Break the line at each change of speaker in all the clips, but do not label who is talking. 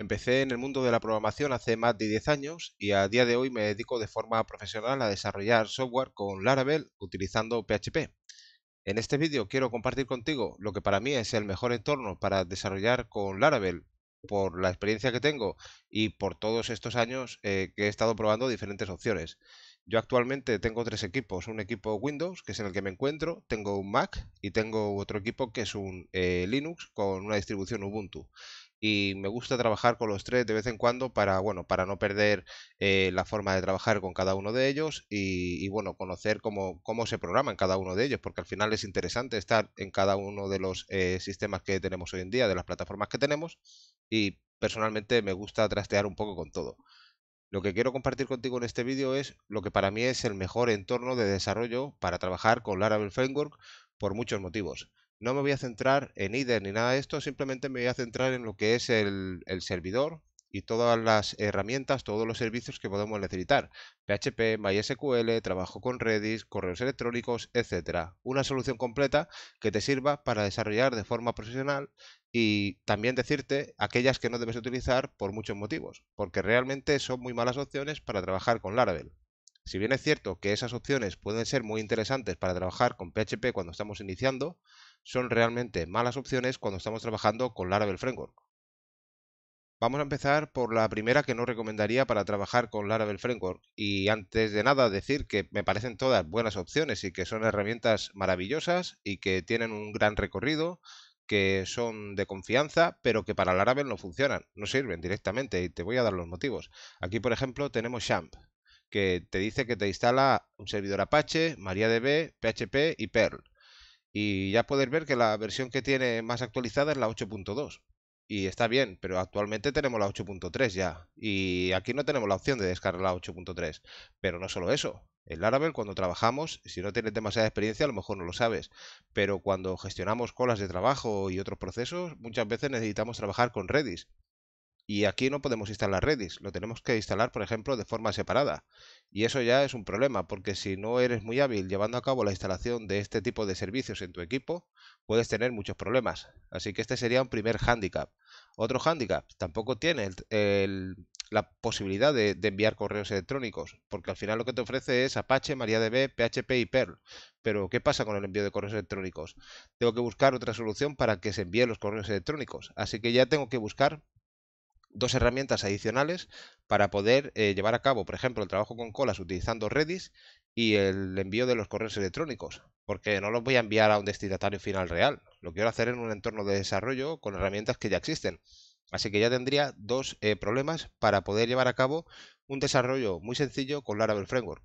Empecé en el mundo de la programación hace más de 10 años y a día de hoy me dedico de forma profesional a desarrollar software con Laravel utilizando PHP. En este vídeo quiero compartir contigo lo que para mí es el mejor entorno para desarrollar con Laravel por la experiencia que tengo y por todos estos años eh, que he estado probando diferentes opciones. Yo actualmente tengo tres equipos, un equipo Windows, que es en el que me encuentro, tengo un Mac y tengo otro equipo que es un eh, Linux con una distribución Ubuntu y me gusta trabajar con los tres de vez en cuando para, bueno, para no perder eh, la forma de trabajar con cada uno de ellos y, bueno, conocer cómo, cómo se programan cada uno de ellos, porque al final es interesante estar en cada uno de los eh, sistemas que tenemos hoy en día, de las plataformas que tenemos y personalmente me gusta trastear un poco con todo. Lo que quiero compartir contigo en este vídeo es lo que para mí es el mejor entorno de desarrollo para trabajar con Laravel Framework por muchos motivos. No me voy a centrar en IDER ni nada de esto, simplemente me voy a centrar en lo que es el, servidor y todas las herramientas, todos los servicios que podemos necesitar. PHP, MySQL, trabajo con Redis, correos electrónicos, etcétera. Una solución completa que te sirva para desarrollar de forma profesional y también decirte aquellas que no debes utilizar por muchos motivos, porque realmente son muy malas opciones para trabajar con Laravel. Si bien es cierto que esas opciones pueden ser muy interesantes para trabajar con PHP cuando estamos iniciando, son realmente malas opciones cuando estamos trabajando con Laravel Framework. Vamos a empezar por la primera que no recomendaría para trabajar con Laravel Framework. Y antes de nada decir que me parecen todas buenas opciones y que son herramientas maravillosas y que tienen un gran recorrido, que son de confianza, pero que para Laravel no funcionan, no sirven directamente y te voy a dar los motivos. Aquí, por ejemplo, tenemos Shamp, que te dice que te instala un servidor Apache, MariaDB, PHP y Perl. Y ya podéis ver que la versión que tiene más actualizada es la 8.2. Y está bien, pero actualmente tenemos la 8.3 ya. Y aquí no tenemos la opción de descargar la 8.3. Pero no solo eso. el Laravel, cuando trabajamos, si no tienes demasiada experiencia, a lo mejor no lo sabes. Pero cuando gestionamos colas de trabajo y otros procesos, muchas veces necesitamos trabajar con Redis. Y aquí no podemos instalar Redis, lo tenemos que instalar, por ejemplo, de forma separada. Y eso ya es un problema, porque si no eres muy hábil llevando a cabo la instalación de este tipo de servicios en tu equipo, puedes tener muchos problemas. Así que este sería un primer hándicap. Otro hándicap, tampoco tiene la posibilidad de, de, enviar correos electrónicos, porque al final lo que te ofrece es Apache, MariaDB, PHP y Perl. Pero, ¿qué pasa con el envío de correos electrónicos? Tengo que buscar otra solución para que se envíen los correos electrónicos. Así que ya tengo que buscar dos herramientas adicionales para poder eh, llevar a cabo, por ejemplo, el trabajo con colas utilizando Redis y el envío de los correos electrónicos, porque no los voy a enviar a un destinatario final real. Lo quiero hacer en un entorno de desarrollo con herramientas que ya existen. Así que ya tendría dos eh, problemas para poder llevar a cabo un desarrollo muy sencillo con Laravel Framework.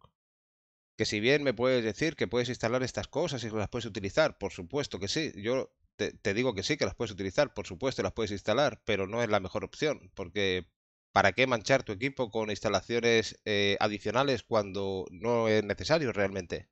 Que si bien me puedes decir que puedes instalar estas cosas y que las puedes utilizar, por supuesto que sí. Yo te, digo que sí, que las puedes utilizar, por supuesto, las puedes instalar, pero no es la mejor opción, porque ¿para qué manchar tu equipo con instalaciones eh, adicionales cuando no es necesario realmente?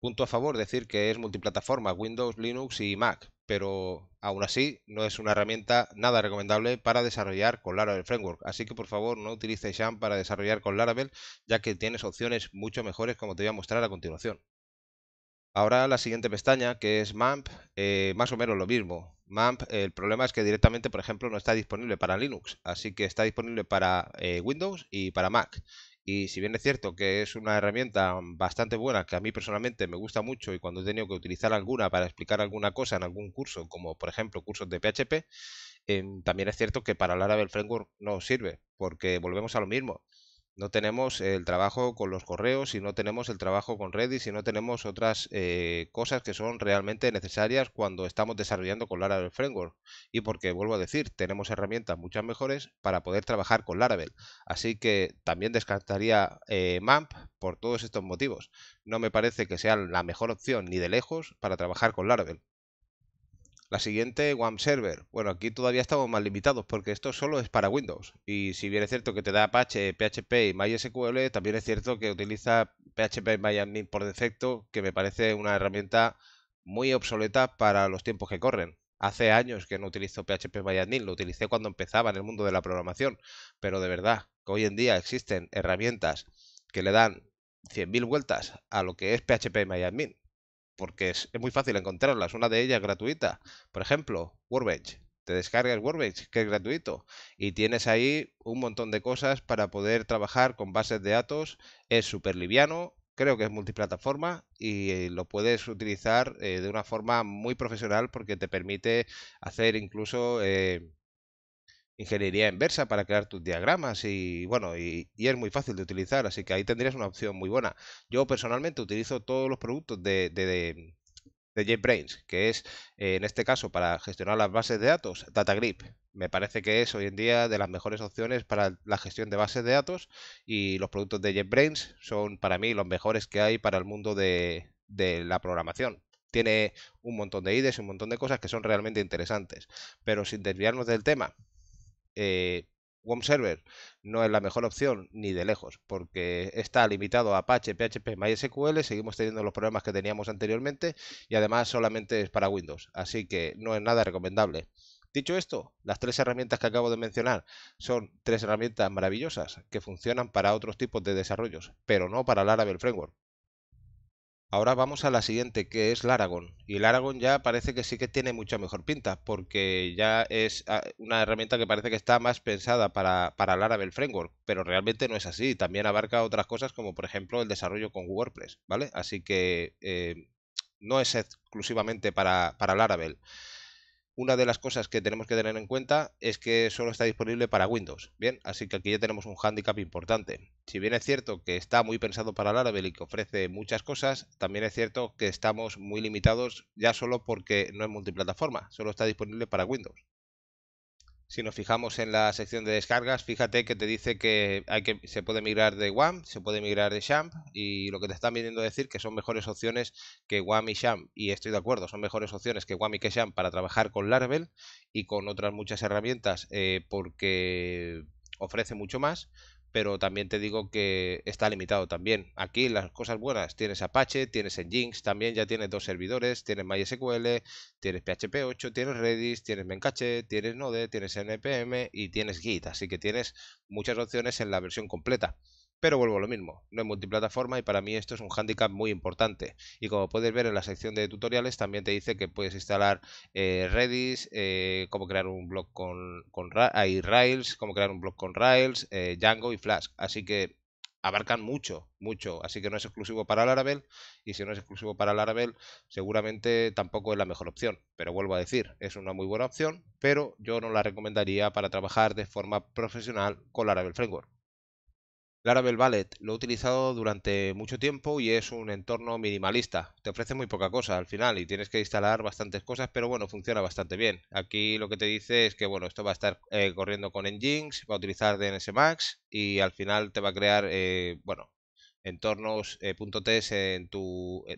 Punto a favor, decir que es multiplataforma, Windows, Linux y Mac, pero aún así no es una herramienta nada recomendable para desarrollar con Laravel Framework. Así que por favor no utilices Sham para desarrollar con Laravel, ya que tienes opciones mucho mejores como te voy a mostrar a continuación. Ahora la siguiente pestaña, que es MAMP, eh, más o menos lo mismo. MAMP, el problema es que directamente, por ejemplo, no está disponible para Linux, así que está disponible para eh, Windows y para Mac. Y si bien es cierto que es una herramienta bastante buena, que a mí personalmente me gusta mucho y cuando he tenido que utilizar alguna para explicar alguna cosa en algún curso, como por ejemplo cursos de PHP, em, también es cierto que para Laravel Framework no sirve, porque volvemos a lo mismo. No tenemos el trabajo con los correos y no tenemos el trabajo con Redis y no tenemos otras eh, cosas que son realmente necesarias cuando estamos desarrollando con Laravel Framework. Y porque, vuelvo a decir, tenemos herramientas muchas mejores para poder trabajar con Laravel. Así que también descartaría eh, MAMP por todos estos motivos. No me parece que sea la mejor opción ni de lejos para trabajar con Laravel. La siguiente, WAM Server. Bueno, aquí todavía estamos más limitados porque esto solo es para Windows. Y si bien es cierto que te da Apache, PHP y MySQL, también es cierto que utiliza PHP MyAdmin por defecto, que me parece una herramienta muy obsoleta para los tiempos que corren. Hace años que no utilizo PHP MyAdmin, lo utilicé cuando empezaba en el mundo de la programación, pero de verdad que hoy en día existen herramientas que le dan 100.000 vueltas a lo que es PHP MyAdmin porque es, muy fácil encontrarlas. Una de ellas gratuita, por ejemplo, Workbench te descargas Workbench, que es gratuito, y tienes ahí un montón de cosas para poder trabajar con bases de datos. Es súper liviano, creo que es multiplataforma y eh, lo puedes utilizar eh, de una forma muy profesional porque te permite hacer incluso eh, ingeniería inversa para crear tus diagramas y bueno, y, es muy fácil de utilizar, así que ahí tendrías una opción muy buena. Yo personalmente utilizo todos los productos de, de, JetBrains, que es eh, en este caso para gestionar las bases de datos, DataGrip. Me parece que es hoy en día de las mejores opciones para la gestión de bases de datos y los productos de JetBrains son para mí los mejores que hay para el mundo de, de la programación tiene un montón de IDEs, un montón de cosas que son realmente interesantes. Pero sin desviarnos del tema, eh, Server no es la mejor opción ni de lejos, porque está limitado a Apache, PHP, MySQL, seguimos teniendo los problemas que teníamos anteriormente y además solamente es para Windows, así que no es nada recomendable. Dicho esto, las tres herramientas que acabo de mencionar son tres herramientas maravillosas que funcionan para otros tipos de desarrollos, pero no para Laravel Framework. Ahora vamos a la siguiente, que es Laragon. Y Laragon ya parece que sí que tiene mucha mejor pinta, porque ya es ah, una herramienta que parece que está más pensada para, para Laravel Framework, pero realmente no es así. También abarca otras cosas como, por ejemplo, el desarrollo con WordPress, ¿vale? Así que eh, no es exclusivamente para, para Laravel. Una de las cosas que tenemos que tener en cuenta es que solo está disponible para Windows, ¿bien? Así que aquí ya tenemos un hándicap importante. Si bien es cierto que está muy pensado para Laravel y que ofrece muchas cosas, también es cierto que estamos muy limitados ya solo porque no es multiplataforma, solo está disponible para Windows si nos fijamos en la sección de descargas, fíjate que te dice que, hay que se puede migrar de WAM, se puede migrar de SHAMP y lo que te están viniendo a decir que son mejores opciones que WAM y SHAMP y estoy de acuerdo, son mejores opciones que WAM y que SHAMP para trabajar con Laravel y con otras muchas herramientas eh, porque ofrece mucho más, pero también te digo que está limitado también. Aquí las cosas buenas, tienes Apache, tienes Nginx, también ya tienes dos servidores, tienes MySQL, tienes PHP 8, tienes Redis, tienes Mencache, tienes Node, tienes NPM y tienes Git, así que tienes muchas opciones en la versión completa. Pero vuelvo a lo mismo, no es multiplataforma y para mí esto es un handicap muy importante. Y como puedes ver en la sección de tutoriales, también te dice que puedes instalar eh, Redis, eh, cómo crear un blog con, ah, Rails, cómo crear un blog con Rails, eh, Django y Flask. Así que abarcan mucho, mucho. Así que no es exclusivo para Laravel y si no es exclusivo para Laravel, seguramente tampoco es la mejor opción. Pero vuelvo a decir, es una muy buena opción, pero yo no la recomendaría para trabajar de forma profesional con Laravel Framework. Laravel Ballet lo he utilizado durante mucho tiempo y es un entorno minimalista. Te ofrece muy poca cosa al final y tienes que instalar bastantes cosas, pero bueno, funciona bastante bien. Aquí lo que te dice es que bueno, esto va a estar eh, corriendo con Nginx, va a utilizar DNS Max y al final te va a crear, eh, bueno, eh, en tu eh,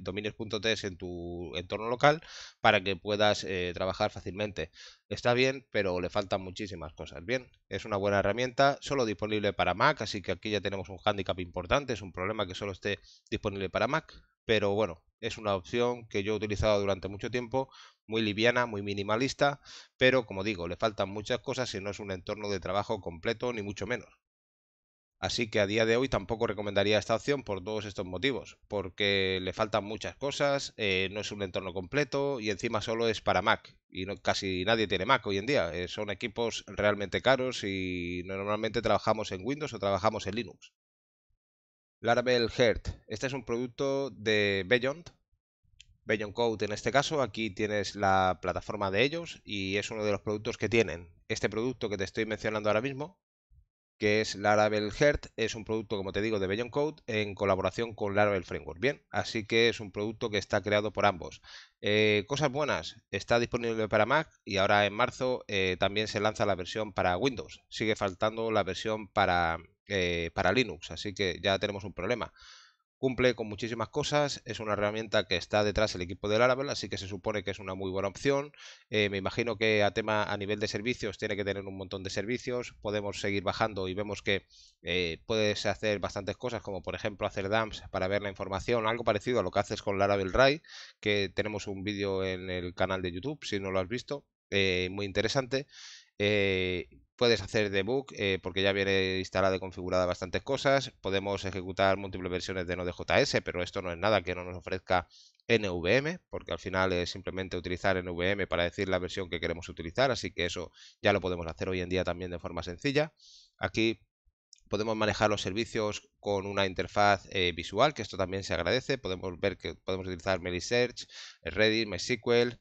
en tu entorno local para que puedas eh, trabajar fácilmente. Está bien, pero le faltan muchísimas cosas. Bien, es una buena herramienta, solo disponible para Mac, así que aquí ya tenemos un hándicap importante, es un problema que solo esté disponible para Mac, pero bueno, es una opción que yo he utilizado durante mucho tiempo, muy liviana, muy minimalista, pero como digo, le faltan muchas cosas y no es un entorno de trabajo completo, ni mucho menos. Así que a día de hoy tampoco recomendaría esta opción por todos estos motivos, porque le faltan muchas cosas, eh, no es un entorno completo y encima solo es para Mac. Y casi nadie tiene Mac hoy en día. Eh, son equipos realmente caros y normalmente trabajamos en Windows o trabajamos en Linux. Laravel Heart. Este es un producto de Beyond. Beyond Code en este caso. Aquí tienes la plataforma de ellos y es uno de los productos que tienen. Este producto que te estoy mencionando ahora mismo que es Laravel Hertz es un producto, como te digo, de Beyond Code en colaboración con Laravel Framework. Bien, así que es un producto que está creado por ambos. Eh, cosas buenas, está disponible para Mac y ahora en marzo eh, también se lanza la versión para Windows. Sigue faltando la versión para, eh, para Linux, así que ya tenemos un problema. Cumple con muchísimas cosas, es una herramienta que está detrás del equipo de Laravel, así que se supone que es una muy buena opción. Eh, me imagino que a tema a nivel de servicios tiene que tener un montón de servicios. Podemos seguir bajando y vemos que eh, puedes hacer bastantes cosas, como por ejemplo hacer dumps para ver la información, algo parecido a lo que haces con Laravel Rai, que tenemos un vídeo en el canal de YouTube, si no lo has visto, eh, muy interesante. Eh, puedes hacer debug eh, porque ya viene instalada y configurada bastantes cosas. Podemos ejecutar múltiples versiones de Node.js, pero esto no es nada que no nos ofrezca NVM, porque al final es simplemente utilizar NVM para decir la versión que queremos utilizar, así que eso ya lo podemos hacer hoy en día también de forma sencilla. Aquí podemos manejar los servicios con una interfaz eh, visual, que esto también se agradece. Podemos ver que podemos utilizar melisearch, Redis, MySQL,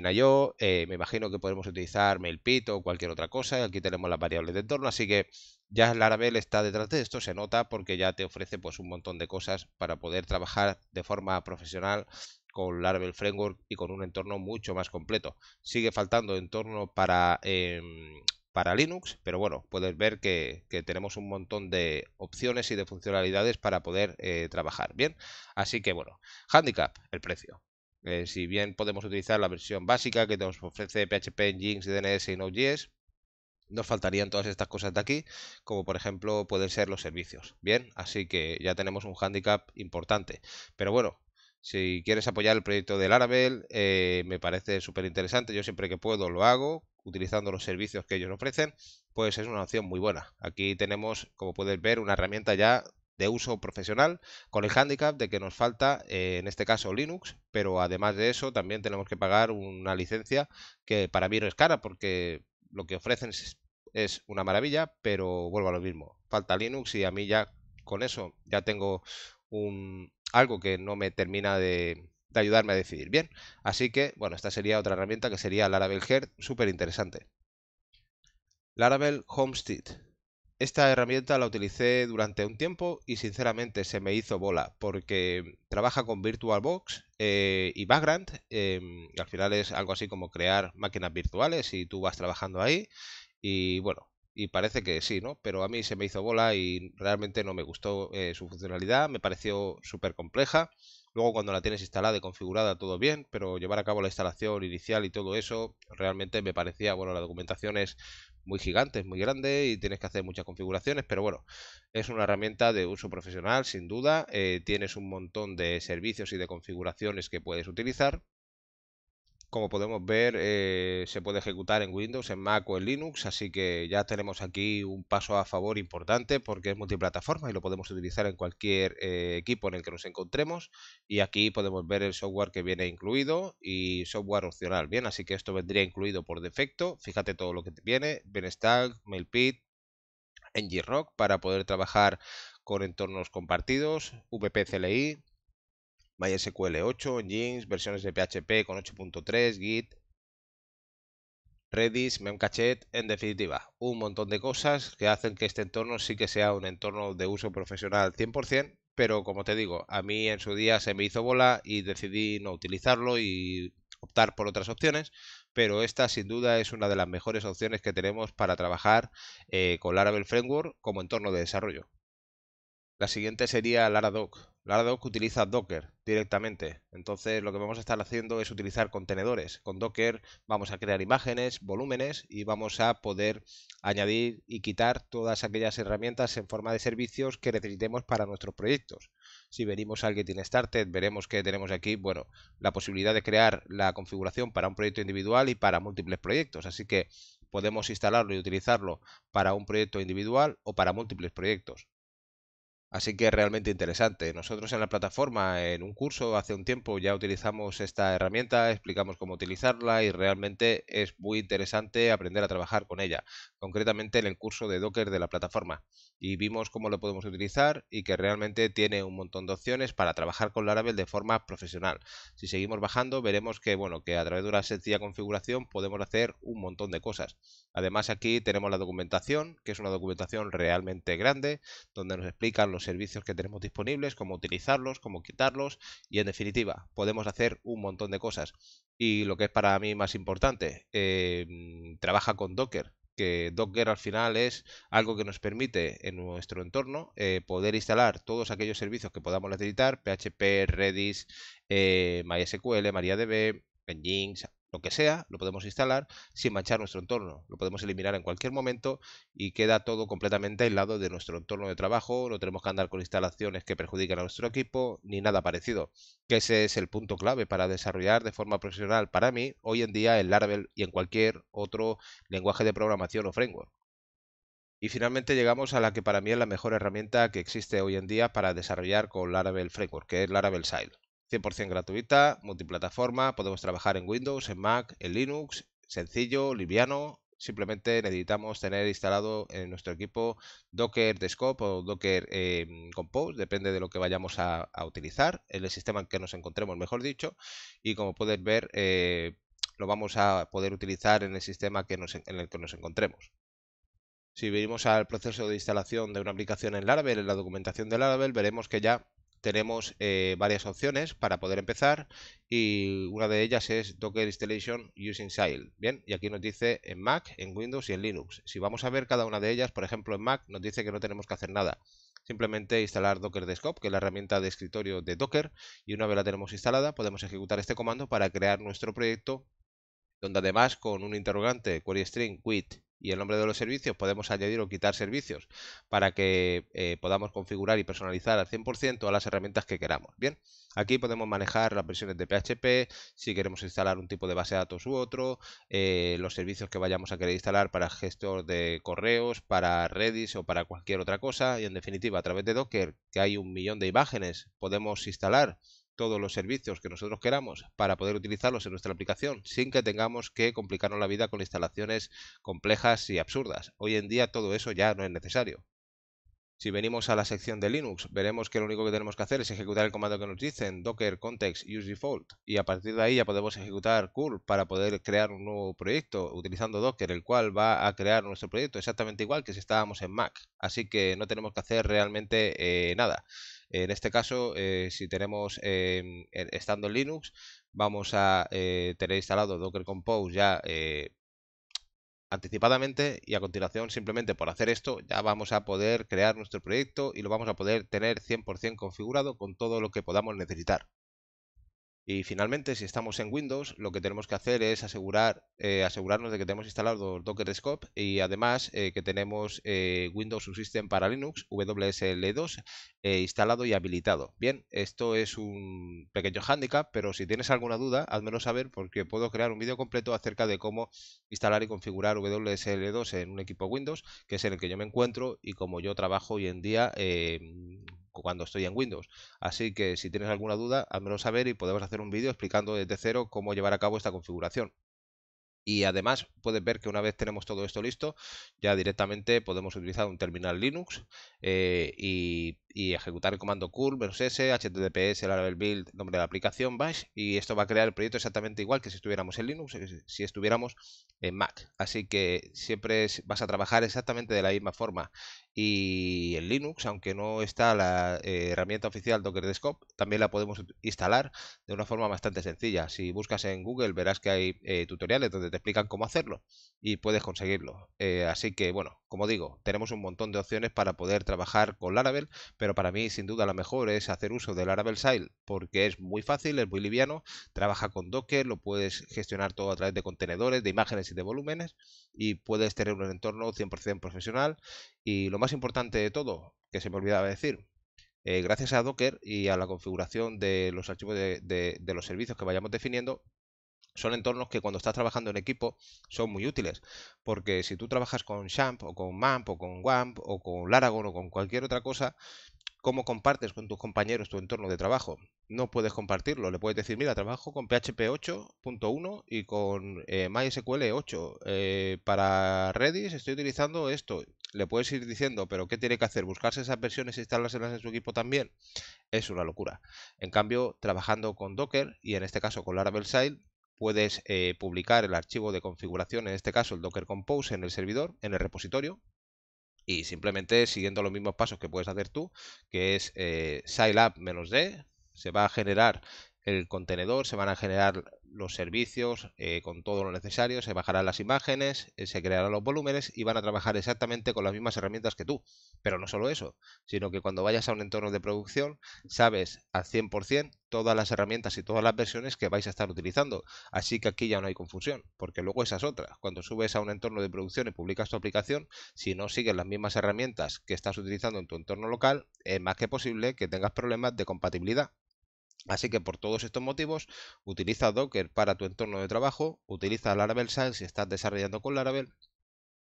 yo, yo eh, me imagino que podemos utilizar MailPit o cualquier otra cosa, aquí tenemos las variables de entorno, así que ya Laravel está detrás de esto, se nota porque ya te ofrece pues un montón de cosas para poder trabajar de forma profesional con Laravel Framework y con un entorno mucho más completo. Sigue faltando entorno para, em, para Linux, pero bueno, puedes ver que, tenemos un montón de opciones y de funcionalidades para poder eh, trabajar bien. Así que bueno, handicap, el precio. Eh, si bien podemos utilizar la versión básica que nos ofrece PHP Nginx, DNS y Node.js, nos faltarían todas estas cosas de aquí, como por ejemplo pueden ser los servicios. Bien, así que ya tenemos un handicap importante. Pero bueno, si quieres apoyar el proyecto de Laravel, eh, me parece súper interesante. Yo siempre que puedo lo hago, utilizando los servicios que ellos ofrecen, pues es una opción muy buena. Aquí tenemos, como puedes ver, una herramienta ya de uso profesional con el hándicap de que nos falta, eh, en este caso, Linux, pero además de eso también tenemos que pagar una licencia que para mí no es cara porque lo que ofrecen es, una maravilla, pero vuelvo a lo mismo, falta Linux y a mí ya con eso ya tengo un, algo que no me termina de, ayudarme a decidir bien. Así que, bueno, esta sería otra herramienta que sería Laravel Herd, súper interesante. Laravel Homestead. Esta herramienta la utilicé durante un tiempo y sinceramente se me hizo bola porque trabaja con VirtualBox eh, y Background, em, al final es algo así como crear máquinas virtuales y tú vas trabajando ahí. Y bueno, y parece que sí, ¿no? Pero a mí se me hizo bola y realmente no me gustó eh, su funcionalidad, me pareció súper compleja Luego cuando la tienes instalada y configurada todo bien, pero llevar a cabo la instalación inicial y todo eso realmente me parecía, bueno, la documentación es muy gigante, es muy grande y tienes que hacer muchas configuraciones, pero bueno, es una herramienta de uso profesional sin duda, eh, tienes un montón de servicios y de configuraciones que puedes utilizar como podemos ver, eh, se puede ejecutar en Windows, en Mac o en Linux, así que ya tenemos aquí un paso a favor importante porque es multiplataforma y lo podemos utilizar en cualquier eh, equipo en el que nos encontremos. Y aquí podemos ver el software que viene incluido y software opcional. Bien, así que esto vendría incluido por defecto. Fíjate todo lo que viene, Benestag, MailPit, ng-rock para poder trabajar con entornos compartidos, VPCLI, MySQL 8, Jinx, versiones de PHP con 8.3, Git, Redis, Memcached, en definitiva, un montón de cosas que hacen que este entorno sí que sea un entorno de uso profesional 100%, pero como te digo, a mí en su día se me hizo bola y decidí no utilizarlo y optar por otras opciones, pero esta sin duda es una de las mejores opciones que tenemos para trabajar eh, con Laravel Framework como entorno de desarrollo. La siguiente sería LaraDoc que utiliza Docker directamente. Entonces lo que vamos a estar haciendo es utilizar contenedores. Con Docker vamos a crear imágenes, volúmenes y vamos a poder añadir y quitar todas aquellas herramientas en forma de servicios que necesitemos para nuestros proyectos. Si venimos al Getting Started veremos que tenemos aquí bueno, la posibilidad de crear la configuración para un proyecto individual y para múltiples proyectos. Así que podemos instalarlo y utilizarlo para un proyecto individual o para múltiples proyectos. Así que realmente interesante. Nosotros en la plataforma, en un curso hace un tiempo, ya utilizamos esta herramienta, explicamos cómo utilizarla y realmente es muy interesante aprender a trabajar con ella, concretamente en el curso de Docker de la plataforma. Y vimos cómo lo podemos utilizar y que realmente tiene un montón de opciones para trabajar con Laravel de forma profesional. Si seguimos bajando, veremos que, bueno, que a través de una sencilla configuración podemos hacer un montón de cosas. Además aquí tenemos la documentación, que es una documentación realmente grande, donde nos explican los servicios que tenemos disponibles, cómo utilizarlos, cómo quitarlos y en definitiva podemos hacer un montón de cosas. Y lo que es para mí más importante, em, trabaja con Docker, que Docker al final es algo que nos permite en nuestro entorno eh, poder instalar todos aquellos servicios que podamos necesitar, PHP, Redis, eh, MySQL, MariaDB, Nginx, lo que sea, lo podemos instalar sin manchar nuestro entorno. Lo podemos eliminar en cualquier momento y queda todo completamente aislado de nuestro entorno de trabajo. No tenemos que andar con instalaciones que perjudiquen a nuestro equipo ni nada parecido. Que ese es el punto clave para desarrollar de forma profesional para mí hoy en día en Laravel y en cualquier otro lenguaje de programación o framework. Y finalmente llegamos a la que para mí es la mejor herramienta que existe hoy en día para desarrollar con Laravel Framework, que es Laravel Sile. 100% gratuita, multiplataforma, podemos trabajar en Windows, en Mac, en Linux, sencillo, liviano. Simplemente necesitamos tener instalado en nuestro equipo Docker Desktop o Docker em, Compose, depende de lo que vayamos a, utilizar, en el sistema en que nos encontremos, mejor dicho. Y como puedes ver, eh, lo vamos a poder utilizar en el sistema que en el que nos encontremos. Si venimos al proceso de instalación de una aplicación en Laravel, en la documentación de Laravel, veremos que ya tenemos eh, varias opciones para poder empezar y una de ellas es Docker Installation Using Sail. Bien, y aquí nos dice en Mac, en Windows y en Linux. Si vamos a ver cada una de ellas, por ejemplo en Mac nos dice que no tenemos que hacer nada. Simplemente instalar Docker Desktop, que es la herramienta de escritorio de Docker, y una vez la tenemos instalada podemos ejecutar este comando para crear nuestro proyecto, donde además con un interrogante query string quit y el nombre de los servicios podemos añadir o quitar servicios para que eh, podamos configurar y personalizar al 100% todas las herramientas que queramos. Bien, aquí podemos manejar las versiones de PHP, si queremos instalar un tipo de base de datos u otro, eh, los servicios que vayamos a querer instalar para gestor de correos, para Redis o para cualquier otra cosa y en definitiva a través de Docker, que hay un millón de imágenes, podemos instalar todos los servicios que nosotros queramos para poder utilizarlos en nuestra aplicación sin que tengamos que complicarnos la vida con instalaciones complejas y absurdas. Hoy en día todo eso ya no es necesario. Si venimos a la sección de Linux, veremos que lo único que tenemos que hacer es ejecutar el comando que nos dicen docker context use default y a partir de ahí ya podemos ejecutar curl para poder crear un nuevo proyecto utilizando docker, el cual va a crear nuestro proyecto exactamente igual que si estábamos en Mac. Así que no tenemos que hacer realmente eh, nada. En este caso, eh, si tenemos em, estando en Linux, vamos a eh, tener instalado Docker Compose ya anticipadamente y a continuación simplemente por hacer esto ya vamos a poder crear nuestro proyecto y lo vamos a poder tener 100% configurado con todo lo que podamos necesitar. Y finalmente, si estamos en Windows, lo que tenemos que hacer es asegurar, eh, asegurarnos de que tenemos instalado Docker Scope y además eh, que tenemos eh, Windows Subsystem para Linux, WSL2, instalado y habilitado. Bien, esto es un pequeño hándicap, pero si tienes alguna duda, házmelo saber porque puedo crear un vídeo completo acerca de cómo instalar y configurar WSL2 en un equipo Windows, que es en el que yo me encuentro y como yo trabajo hoy en día cuando estoy en Windows. Así que si tienes alguna duda, házmelo saber y podemos hacer un vídeo explicando desde cero cómo llevar a cabo esta configuración. Y además puedes ver que una vez tenemos todo esto listo, ya directamente podemos utilizar un terminal Linux eh, y y ejecutar el comando curl -s, https laravel build nombre de la aplicación bash y esto va a crear el proyecto exactamente igual que si estuviéramos en Linux si estuviéramos en Mac así que siempre vas a trabajar exactamente de la misma forma y en Linux aunque no está la eh, herramienta oficial Docker Desktop también la podemos instalar de una forma bastante sencilla si buscas en Google verás que hay eh, tutoriales donde te explican cómo hacerlo y puedes conseguirlo eh, así que bueno como digo tenemos un montón de opciones para poder trabajar con Laravel pero para mí sin duda la mejor es hacer uso del Laravel SAIL porque es muy fácil, es muy liviano, trabaja con Docker, lo puedes gestionar todo a través de contenedores, de imágenes y de volúmenes y puedes tener un entorno 100% profesional y lo más importante de todo, que se me olvidaba decir, eh, gracias a Docker y a la configuración de los archivos de, los servicios que vayamos definiendo, son entornos que cuando estás trabajando en equipo son muy útiles, porque si tú trabajas con Shamp o con MAMP o con WAMP o con Laragon o con cualquier otra cosa, cómo compartes con tus compañeros tu entorno de trabajo. No puedes compartirlo, le puedes decir, mira, trabajo con PHP 8.1 y con eh, MySQL 8. Eh, para Redis estoy utilizando esto. Le puedes ir diciendo, pero ¿qué tiene que hacer? ¿Buscarse esas versiones e instalárselas en su equipo también? Es una locura. En cambio, trabajando con Docker y en este caso con Laravel Sail puedes eh, publicar el archivo de configuración, en este caso el Docker Compose, en el servidor, en el repositorio, y simplemente siguiendo los mismos pasos que puedes hacer tú, que es eh, Scilab-D, se va a generar el contenedor, se van a generar los servicios eh, con todo lo necesario, se bajarán las imágenes, eh, se crearán los volúmenes y van a trabajar exactamente con las mismas herramientas que tú. Pero no solo eso, sino que cuando vayas a un entorno de producción sabes al 100% todas las herramientas y todas las versiones que vais a estar utilizando. Así que aquí ya no hay confusión, porque luego esas otras, cuando subes a un entorno de producción y publicas tu aplicación, si no sigues las mismas herramientas que estás utilizando en tu entorno local, es más que posible que tengas problemas de compatibilidad Así que por todos estos motivos, utiliza Docker para tu entorno de trabajo, utiliza Laravel SAIL si estás desarrollando con Laravel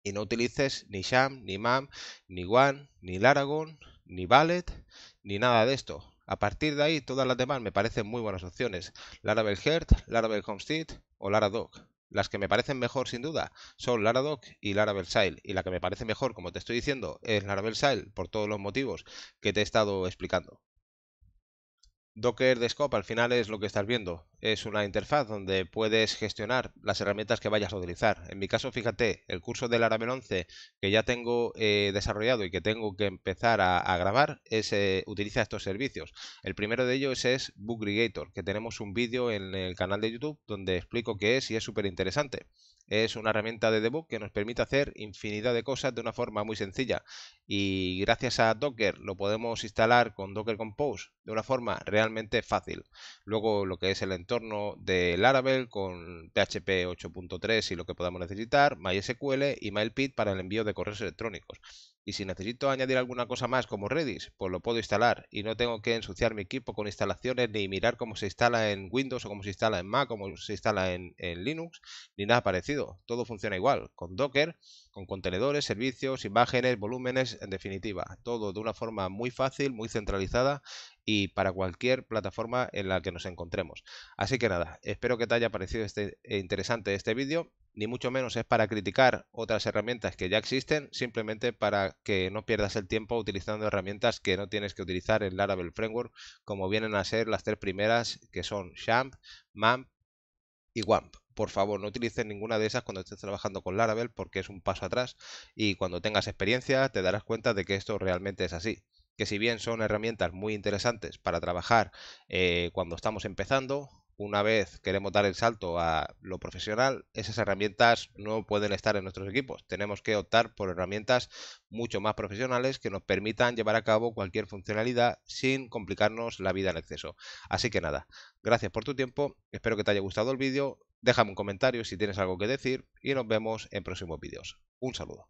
y no utilices ni Sham, ni MAM, ni WAN, ni Laragon, ni Valet, ni nada de esto. A partir de ahí, todas las demás me parecen muy buenas opciones. Laravel Herd, Laravel Homestead o Laradoc. Las que me parecen mejor, sin duda, son Laradoc y Laravel Sail. Y la que me parece mejor, como te estoy diciendo, es Laravel Sail por todos los motivos que te he estado explicando. Docker de al final es lo que estás viendo. Es una interfaz donde puedes gestionar las herramientas que vayas a utilizar. En mi caso, fíjate, el curso del Laravel 11 que ya tengo eh, desarrollado y que tengo que empezar a, grabar eh, utiliza estos servicios. El primero de ellos es Bookregator, que tenemos un vídeo en el canal de YouTube donde explico qué es y es súper interesante es una herramienta de debug que nos permite hacer infinidad de cosas de una forma muy sencilla. Y gracias a Docker lo podemos instalar con Docker Compose de una forma realmente fácil. Luego lo que es el entorno de Laravel con PHP 8.3 y lo que podamos necesitar, MySQL y MailPit para el envío de correos electrónicos. Y si necesito añadir alguna cosa más como Redis, pues lo puedo instalar y no tengo que ensuciar mi equipo con instalaciones ni mirar cómo se instala en Windows o cómo se instala en Mac, cómo se instala en, Linux, ni nada parecido. Todo funciona igual, con Docker, con contenedores, servicios, imágenes, volúmenes, en definitiva, todo de una forma muy fácil, muy centralizada y para cualquier plataforma en la que nos encontremos. Así que nada, espero que te haya parecido este, eh, interesante este vídeo ni mucho menos es para criticar otras herramientas que ya existen, simplemente para que no pierdas el tiempo utilizando herramientas que no tienes que utilizar en Laravel Framework, como vienen a ser las tres primeras, que son Shamp, MAMP y WAMP. Por favor, no utilices ninguna de esas cuando estés trabajando con Laravel porque es un paso atrás y cuando tengas experiencia te darás cuenta de que esto realmente es así que si bien son herramientas muy interesantes para trabajar eh, cuando estamos empezando una vez queremos dar el salto a lo profesional, esas herramientas no pueden estar en nuestros equipos. Tenemos que optar por herramientas mucho más profesionales que nos permitan llevar a cabo cualquier funcionalidad sin complicarnos la vida en exceso. Así que nada, gracias por tu tiempo, espero que te haya gustado el vídeo, déjame un comentario si tienes algo que decir y nos vemos en próximos vídeos. Un saludo.